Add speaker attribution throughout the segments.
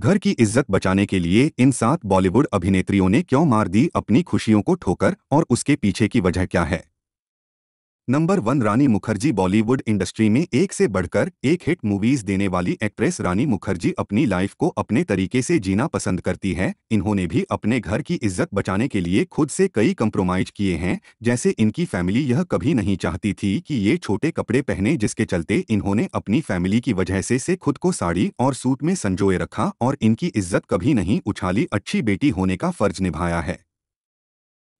Speaker 1: घर की इज्जत बचाने के लिए इन सात बॉलीवुड अभिनेत्रियों ने क्यों मार दी अपनी खुशियों को ठोकर और उसके पीछे की वजह क्या है number one Rani Mukherjee Bollywood industry में एक से बढ़कर एक हिट मूवीज देने वाली एक्ट्रेस रानी मुखर्जी अपनी लाइफ को अपने तरीके से जीना पसंद करती है इन्होंने भी अपने घर की इज्जत बचाने के लिए खुद से कई कंप्रोमाइज किए हैं जैसे इनकी फैमिली यह कभी नहीं चाहती थी कि ये छोटे कपड़े पहने जिसके चलते इन्होंने अपनी फैमिली की वजह से, से खुद को साड़ी और सूट में संजोए रखा और इनकी इज्जत कभी नहीं उछाली अच्छी बेटी होने का फर्ज निभाया है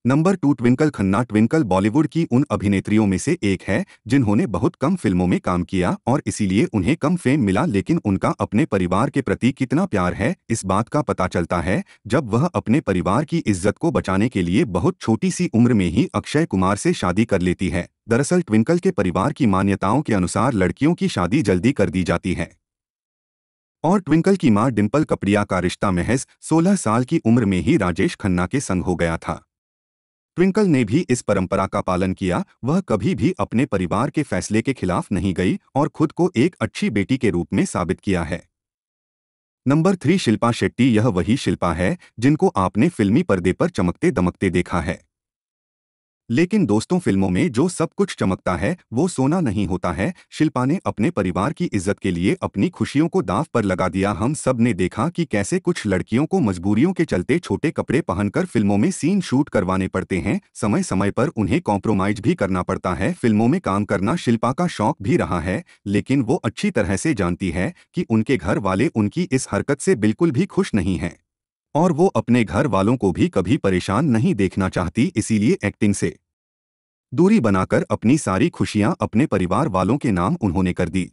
Speaker 1: नंबर टू ट्विंकल खन्ना ट्विंकल बॉलीवुड की उन अभिनेत्रियों में से एक है जिन्होंने बहुत कम फिल्मों में काम किया और इसीलिए उन्हें कम फेम मिला लेकिन उनका अपने परिवार के प्रति कितना प्यार है इस बात का पता चलता है जब वह अपने परिवार की इज्जत को बचाने के लिए बहुत छोटी सी उम्र में ही अक्षय कुमार से शादी कर लेती है दरअसल ट्विंकल के परिवार की मान्यताओं के अनुसार लड़कियों की शादी जल्दी कर दी जाती है और ट्विंकल की माँ डिम्पल कपड़िया का रिश्ता महज सोलह साल की उम्र में ही राजेश खन्ना के संग हो गया था ट्विंकल ने भी इस परंपरा का पालन किया वह कभी भी अपने परिवार के फैसले के खिलाफ नहीं गई और खुद को एक अच्छी बेटी के रूप में साबित किया है नंबर थ्री शिल्पा शेट्टी यह वही शिल्पा है जिनको आपने फिल्मी पर्दे पर चमकते दमकते देखा है लेकिन दोस्तों फिल्मों में जो सब कुछ चमकता है वो सोना नहीं होता है शिल्पा ने अपने परिवार की इज्जत के लिए अपनी खुशियों को दांव पर लगा दिया हम सब ने देखा कि कैसे कुछ लड़कियों को मजबूरियों के चलते छोटे कपड़े पहनकर फिल्मों में सीन शूट करवाने पड़ते हैं समय समय पर उन्हें कॉम्प्रोमाइज भी करना पड़ता है फिल्मों में काम करना शिल्पा का शौक भी रहा है लेकिन वो अच्छी तरह से जानती है कि उनके घर वाले उनकी इस हरकत से बिल्कुल भी खुश नहीं हैं और वो अपने घर वालों को भी कभी परेशान नहीं देखना चाहती इसीलिए एक्टिंग से दूरी बनाकर अपनी सारी खुशियां अपने परिवार वालों के नाम उन्होंने कर दी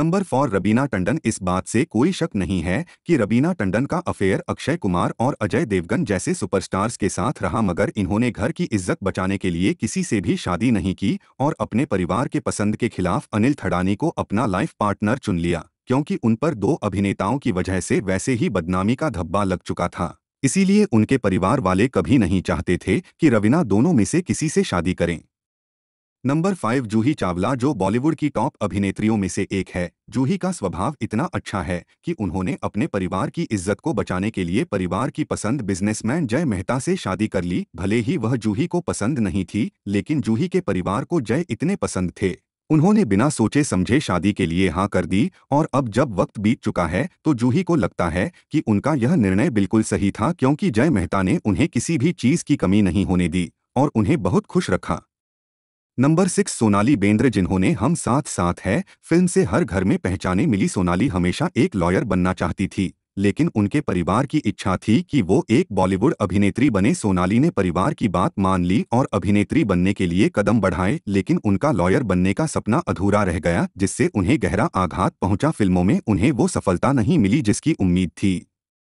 Speaker 1: नंबर फॉर रबीना टंडन इस बात से कोई शक नहीं है कि रबीना टंडन का अफेयर अक्षय कुमार और अजय देवगन जैसे सुपरस्टार्स के साथ रहा मगर इन्होंने घर की इज्जत बचाने के लिए किसी से भी शादी नहीं की और अपने परिवार के पसंद के खिलाफ अनिल थड़ानी को अपना लाइफ पार्टनर चुन लिया क्योंकि उन पर दो अभिनेताओं की वजह से वैसे ही बदनामी का धब्बा लग चुका था इसीलिए उनके परिवार वाले कभी नहीं चाहते थे कि रवीना दोनों में से किसी से शादी करें नंबर फाइव जूही चावला जो बॉलीवुड की टॉप अभिनेत्रियों में से एक है जूही का स्वभाव इतना अच्छा है कि उन्होंने अपने परिवार की इज्जत को बचाने के लिए परिवार की पसंद बिजनेसमैन जय मेहता से शादी कर ली भले ही वह जूही को पसंद नहीं थी लेकिन जूही के परिवार को जय इतने पसंद थे उन्होंने बिना सोचे समझे शादी के लिए हाँ कर दी और अब जब वक्त बीत चुका है तो जूही को लगता है कि उनका यह निर्णय बिल्कुल सही था क्योंकि जय मेहता ने उन्हें किसी भी चीज़ की कमी नहीं होने दी और उन्हें बहुत खुश रखा नंबर सिक्स सोनाली बेंद्र जिन्होंने हम साथ साथ है फिल्म से हर घर में पहचाने मिली सोनाली हमेशा एक लॉयर बनना चाहती थी लेकिन उनके परिवार की इच्छा थी कि वो एक बॉलीवुड अभिनेत्री बने सोनाली ने परिवार की बात मान ली और अभिनेत्री बनने के लिए कदम बढ़ाए लेकिन उनका लॉयर बनने का सपना अधूरा रह गया जिससे उन्हें गहरा आघात पहुंचा फिल्मों में उन्हें वो सफलता नहीं मिली जिसकी उम्मीद थी